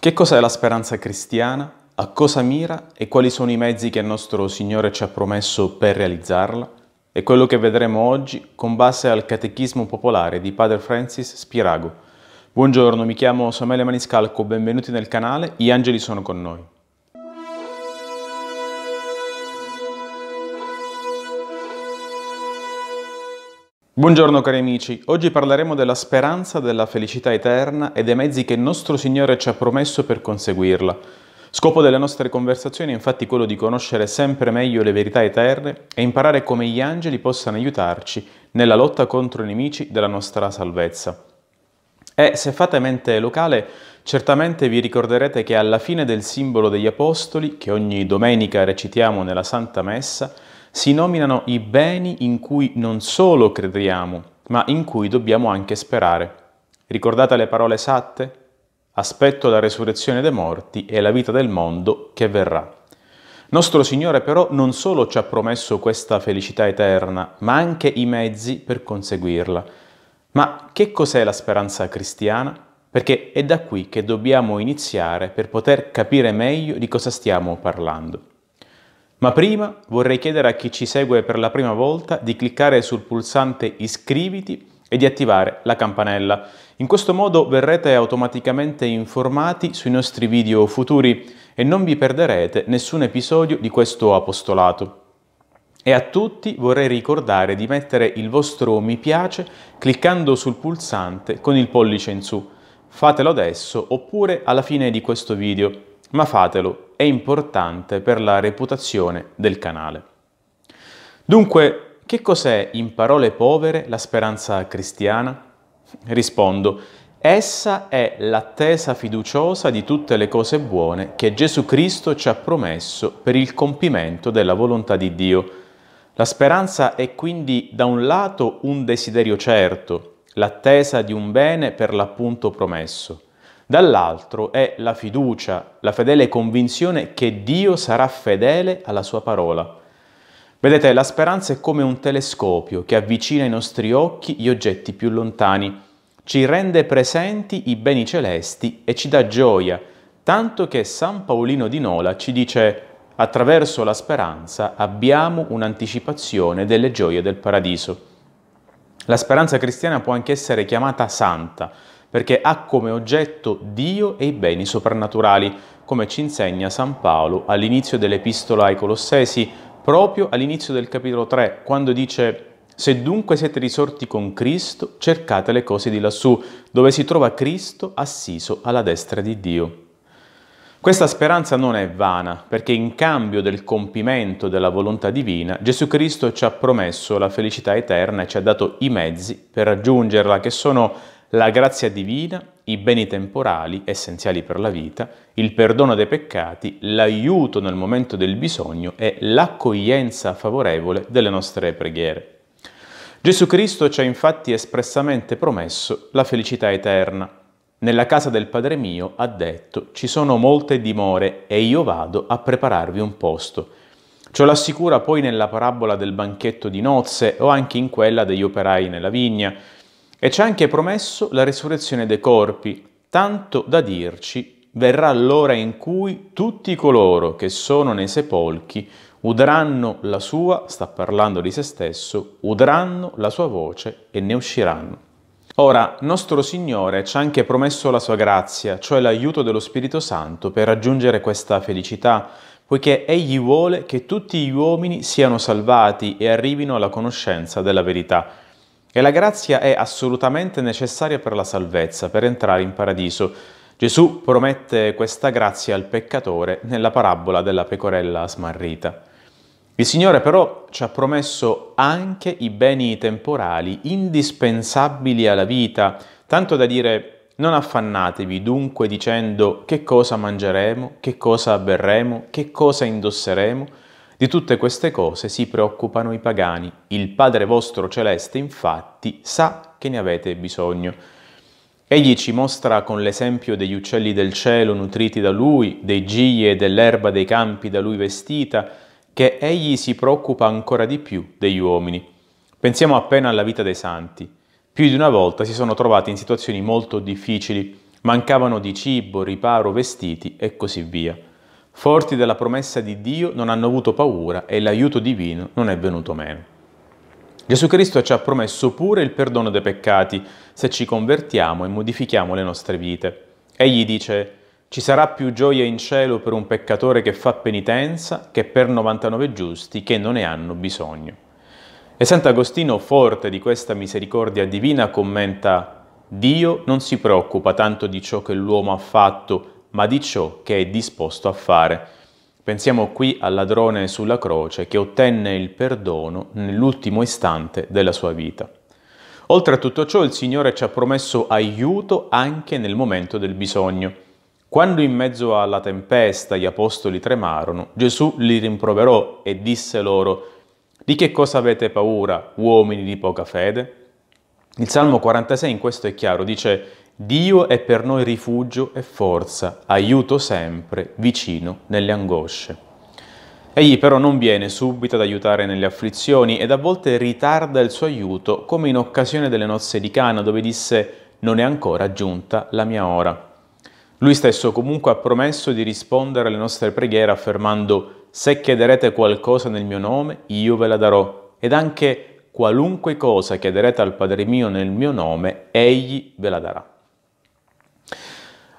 Che cos'è la speranza cristiana? A cosa mira e quali sono i mezzi che il nostro Signore ci ha promesso per realizzarla? È quello che vedremo oggi con base al Catechismo Popolare di Padre Francis Spirago. Buongiorno, mi chiamo Samele Maniscalco, benvenuti nel canale, gli angeli sono con noi. Buongiorno cari amici, oggi parleremo della speranza della felicità eterna e dei mezzi che nostro Signore ci ha promesso per conseguirla. Scopo delle nostre conversazioni è infatti quello di conoscere sempre meglio le verità eterne e imparare come gli angeli possano aiutarci nella lotta contro i nemici della nostra salvezza. E se fate mente locale, certamente vi ricorderete che alla fine del simbolo degli Apostoli, che ogni domenica recitiamo nella Santa Messa, si nominano i beni in cui non solo crediamo, ma in cui dobbiamo anche sperare. Ricordate le parole esatte? Aspetto la resurrezione dei morti e la vita del mondo che verrà. Nostro Signore però non solo ci ha promesso questa felicità eterna, ma anche i mezzi per conseguirla. Ma che cos'è la speranza cristiana? Perché è da qui che dobbiamo iniziare per poter capire meglio di cosa stiamo parlando. Ma prima vorrei chiedere a chi ci segue per la prima volta di cliccare sul pulsante iscriviti e di attivare la campanella. In questo modo verrete automaticamente informati sui nostri video futuri e non vi perderete nessun episodio di questo apostolato. E a tutti vorrei ricordare di mettere il vostro mi piace cliccando sul pulsante con il pollice in su. Fatelo adesso oppure alla fine di questo video, ma fatelo è importante per la reputazione del canale. Dunque, che cos'è in parole povere la speranza cristiana? Rispondo, essa è l'attesa fiduciosa di tutte le cose buone che Gesù Cristo ci ha promesso per il compimento della volontà di Dio. La speranza è quindi da un lato un desiderio certo, l'attesa di un bene per l'appunto promesso dall'altro è la fiducia, la fedele convinzione che Dio sarà fedele alla sua parola. Vedete, la speranza è come un telescopio che avvicina ai nostri occhi gli oggetti più lontani, ci rende presenti i beni celesti e ci dà gioia, tanto che San Paolino di Nola ci dice attraverso la speranza abbiamo un'anticipazione delle gioie del paradiso. La speranza cristiana può anche essere chiamata santa, perché ha come oggetto Dio e i beni soprannaturali, come ci insegna San Paolo all'inizio dell'epistola ai Colossesi, proprio all'inizio del capitolo 3, quando dice se dunque siete risorti con Cristo, cercate le cose di lassù, dove si trova Cristo assiso alla destra di Dio. Questa speranza non è vana, perché in cambio del compimento della volontà divina, Gesù Cristo ci ha promesso la felicità eterna e ci ha dato i mezzi per raggiungerla, che sono la grazia divina, i beni temporali essenziali per la vita, il perdono dei peccati, l'aiuto nel momento del bisogno e l'accoglienza favorevole delle nostre preghiere. Gesù Cristo ci ha infatti espressamente promesso la felicità eterna. Nella casa del Padre mio ha detto ci sono molte dimore e io vado a prepararvi un posto. Ciò lo assicura poi nella parabola del banchetto di nozze o anche in quella degli operai nella vigna, e ci ha anche promesso la resurrezione dei corpi, tanto da dirci verrà l'ora in cui tutti coloro che sono nei sepolchi udranno la sua, sta parlando di se stesso, udranno la sua voce e ne usciranno. Ora, nostro Signore ci ha anche promesso la sua grazia, cioè l'aiuto dello Spirito Santo per raggiungere questa felicità, poiché Egli vuole che tutti gli uomini siano salvati e arrivino alla conoscenza della verità. E la grazia è assolutamente necessaria per la salvezza, per entrare in paradiso. Gesù promette questa grazia al peccatore nella parabola della pecorella smarrita. Il Signore però ci ha promesso anche i beni temporali indispensabili alla vita, tanto da dire non affannatevi dunque dicendo che cosa mangeremo, che cosa berremo, che cosa indosseremo, di tutte queste cose si preoccupano i pagani. Il Padre vostro celeste infatti sa che ne avete bisogno. Egli ci mostra con l'esempio degli uccelli del cielo nutriti da lui, dei gigli e dell'erba dei campi da lui vestita, che egli si preoccupa ancora di più degli uomini. Pensiamo appena alla vita dei santi. Più di una volta si sono trovati in situazioni molto difficili, mancavano di cibo, riparo, vestiti e così via. Forti della promessa di Dio non hanno avuto paura e l'aiuto divino non è venuto meno. Gesù Cristo ci ha promesso pure il perdono dei peccati se ci convertiamo e modifichiamo le nostre vite. Egli dice, ci sarà più gioia in cielo per un peccatore che fa penitenza che per 99 giusti che non ne hanno bisogno. E Sant'Agostino, forte di questa misericordia divina, commenta, Dio non si preoccupa tanto di ciò che l'uomo ha fatto ma di ciò che è disposto a fare. Pensiamo qui al ladrone sulla croce che ottenne il perdono nell'ultimo istante della sua vita. Oltre a tutto ciò il Signore ci ha promesso aiuto anche nel momento del bisogno. Quando in mezzo alla tempesta gli apostoli tremarono, Gesù li rimproverò e disse loro, di che cosa avete paura, uomini di poca fede? Il Salmo 46 in questo è chiaro, dice Dio è per noi rifugio e forza, aiuto sempre, vicino nelle angosce. Egli però non viene subito ad aiutare nelle afflizioni ed a volte ritarda il suo aiuto, come in occasione delle nozze di Cana, dove disse «Non è ancora giunta la mia ora». Lui stesso comunque ha promesso di rispondere alle nostre preghiere affermando «Se chiederete qualcosa nel mio nome, io ve la darò». Ed anche «Qualunque cosa chiederete al Padre mio nel mio nome, egli ve la darà».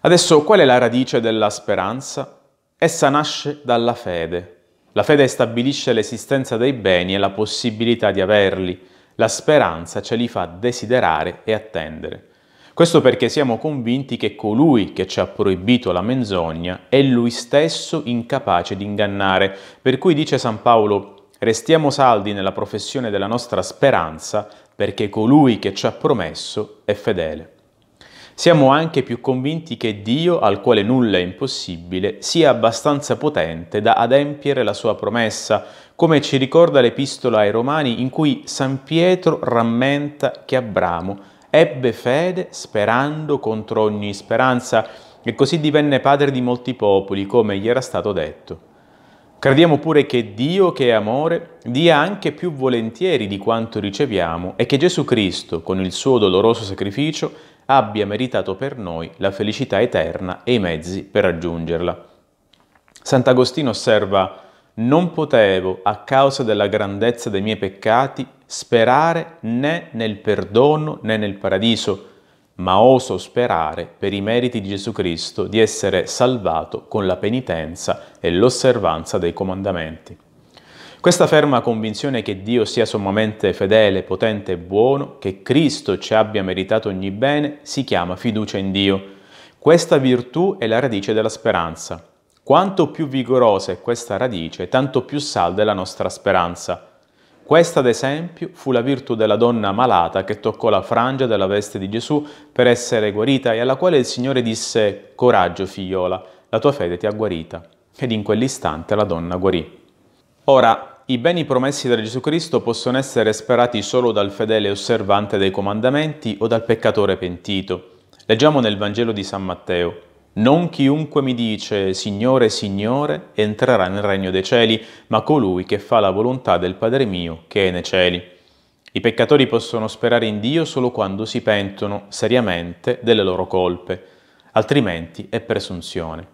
Adesso qual è la radice della speranza? Essa nasce dalla fede. La fede stabilisce l'esistenza dei beni e la possibilità di averli. La speranza ce li fa desiderare e attendere. Questo perché siamo convinti che colui che ci ha proibito la menzogna è lui stesso incapace di ingannare, per cui dice San Paolo, restiamo saldi nella professione della nostra speranza perché colui che ci ha promesso è fedele. Siamo anche più convinti che Dio, al quale nulla è impossibile, sia abbastanza potente da adempiere la sua promessa, come ci ricorda l'Epistola ai Romani in cui San Pietro rammenta che Abramo ebbe fede sperando contro ogni speranza e così divenne padre di molti popoli, come gli era stato detto. Crediamo pure che Dio, che è amore, dia anche più volentieri di quanto riceviamo e che Gesù Cristo, con il suo doloroso sacrificio, abbia meritato per noi la felicità eterna e i mezzi per raggiungerla. Sant'Agostino osserva non potevo, a causa della grandezza dei miei peccati, sperare né nel perdono né nel paradiso, ma oso sperare per i meriti di Gesù Cristo di essere salvato con la penitenza e l'osservanza dei comandamenti. Questa ferma convinzione che Dio sia sommamente fedele, potente e buono, che Cristo ci abbia meritato ogni bene, si chiama fiducia in Dio. Questa virtù è la radice della speranza. Quanto più vigorosa è questa radice, tanto più salda è la nostra speranza. Questa, ad esempio, fu la virtù della donna malata che toccò la frangia della veste di Gesù per essere guarita e alla quale il Signore disse «Coraggio, figliola, la tua fede ti ha guarita». Ed in quell'istante la donna guarì. Ora, i beni promessi da Gesù Cristo possono essere sperati solo dal fedele osservante dei comandamenti o dal peccatore pentito. Leggiamo nel Vangelo di San Matteo. Non chiunque mi dice Signore, Signore entrerà nel regno dei cieli, ma colui che fa la volontà del Padre mio che è nei cieli. I peccatori possono sperare in Dio solo quando si pentono seriamente delle loro colpe, altrimenti è presunzione.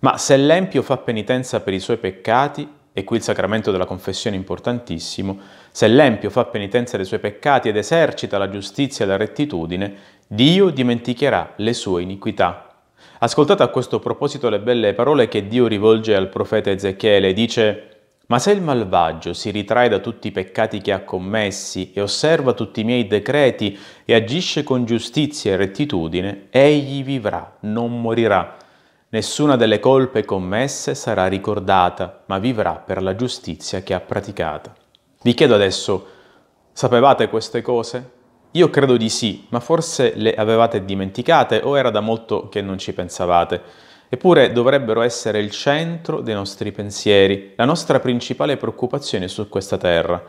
Ma se l'empio fa penitenza per i suoi peccati, e qui il sacramento della confessione è importantissimo, se l'empio fa penitenza dei suoi peccati ed esercita la giustizia e la rettitudine, Dio dimenticherà le sue iniquità. Ascoltate a questo proposito le belle parole che Dio rivolge al profeta Ezechiele, dice ma se il malvagio si ritrae da tutti i peccati che ha commessi e osserva tutti i miei decreti e agisce con giustizia e rettitudine, egli vivrà, non morirà. Nessuna delle colpe commesse sarà ricordata, ma vivrà per la giustizia che ha praticata. Vi chiedo adesso, sapevate queste cose? Io credo di sì, ma forse le avevate dimenticate o era da molto che non ci pensavate. Eppure dovrebbero essere il centro dei nostri pensieri, la nostra principale preoccupazione su questa terra.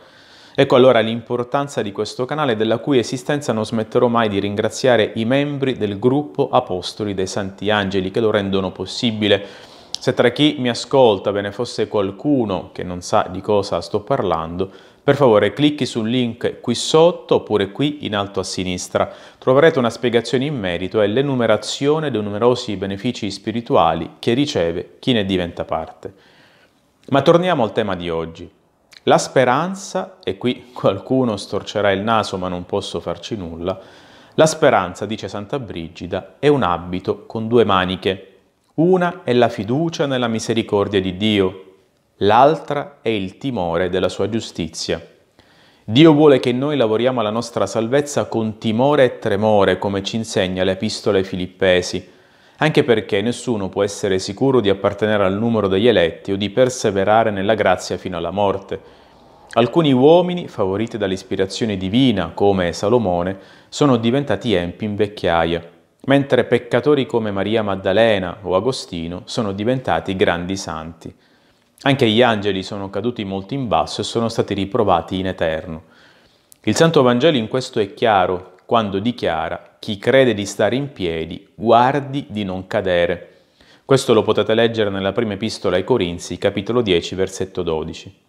Ecco allora l'importanza di questo canale della cui esistenza non smetterò mai di ringraziare i membri del gruppo Apostoli dei Santi Angeli che lo rendono possibile. Se tra chi mi ascolta ve ne fosse qualcuno che non sa di cosa sto parlando, per favore clicchi sul link qui sotto oppure qui in alto a sinistra. Troverete una spiegazione in merito e l'enumerazione dei numerosi benefici spirituali che riceve chi ne diventa parte. Ma torniamo al tema di oggi. La speranza, e qui qualcuno storcerà il naso ma non posso farci nulla, la speranza, dice Santa Brigida, è un abito con due maniche. Una è la fiducia nella misericordia di Dio, l'altra è il timore della sua giustizia. Dio vuole che noi lavoriamo alla nostra salvezza con timore e tremore, come ci insegna l'Epistola ai Filippesi, anche perché nessuno può essere sicuro di appartenere al numero degli eletti o di perseverare nella grazia fino alla morte. Alcuni uomini, favoriti dall'ispirazione divina, come Salomone, sono diventati empi in vecchiaia, mentre peccatori come Maria Maddalena o Agostino sono diventati grandi santi. Anche gli angeli sono caduti molto in basso e sono stati riprovati in eterno. Il Santo Vangelo in questo è chiaro quando dichiara chi crede di stare in piedi guardi di non cadere. Questo lo potete leggere nella prima epistola ai Corinzi, capitolo 10, versetto 12.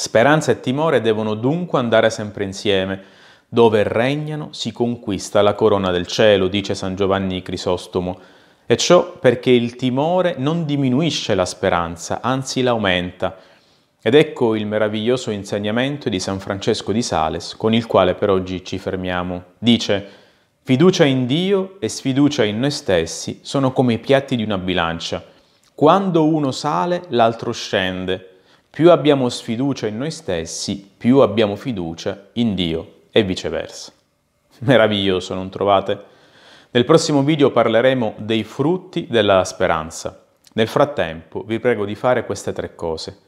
Speranza e timore devono dunque andare sempre insieme. Dove regnano si conquista la corona del cielo, dice San Giovanni Crisostomo. E ciò perché il timore non diminuisce la speranza, anzi l'aumenta. Ed ecco il meraviglioso insegnamento di San Francesco di Sales, con il quale per oggi ci fermiamo. Dice, fiducia in Dio e sfiducia in noi stessi sono come i piatti di una bilancia. Quando uno sale, l'altro scende, più abbiamo sfiducia in noi stessi, più abbiamo fiducia in Dio e viceversa. Meraviglioso, non trovate? Nel prossimo video parleremo dei frutti della speranza. Nel frattempo vi prego di fare queste tre cose.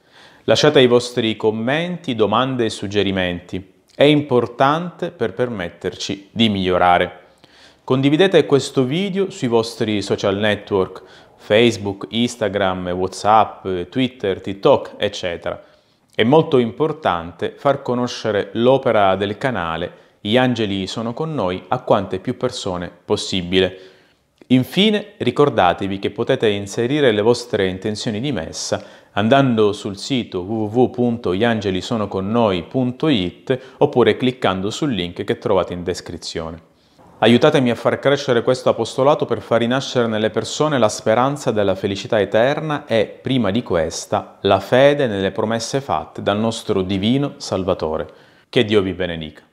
Lasciate i vostri commenti, domande e suggerimenti. È importante per permetterci di migliorare. Condividete questo video sui vostri social network, Facebook, Instagram, Whatsapp, Twitter, TikTok, eccetera. È molto importante far conoscere l'opera del canale Gli angeli sono con noi a quante più persone possibile. Infine ricordatevi che potete inserire le vostre intenzioni di messa andando sul sito www.iangelisonoconnoi.it oppure cliccando sul link che trovate in descrizione. Aiutatemi a far crescere questo apostolato per far rinascere nelle persone la speranza della felicità eterna e, prima di questa, la fede nelle promesse fatte dal nostro divino Salvatore. Che Dio vi benedica.